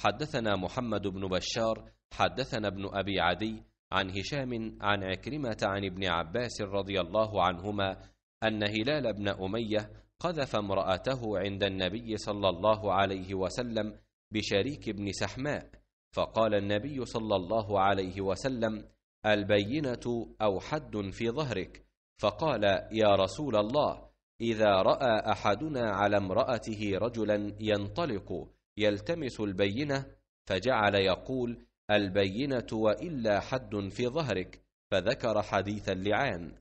حدثنا محمد بن بشار حدثنا ابن أبي عدي عن هشام عن عكرمة عن ابن عباس رضي الله عنهما أن هلال بن أمية قذف امرأته عند النبي صلى الله عليه وسلم بشريك بن سحماء فقال النبي صلى الله عليه وسلم البينة أو حد في ظهرك فقال يا رسول الله إذا رأى أحدنا على امرأته رجلا ينطلق يلتمس البينة فجعل يقول البينة وإلا حد في ظهرك فذكر حديث اللعان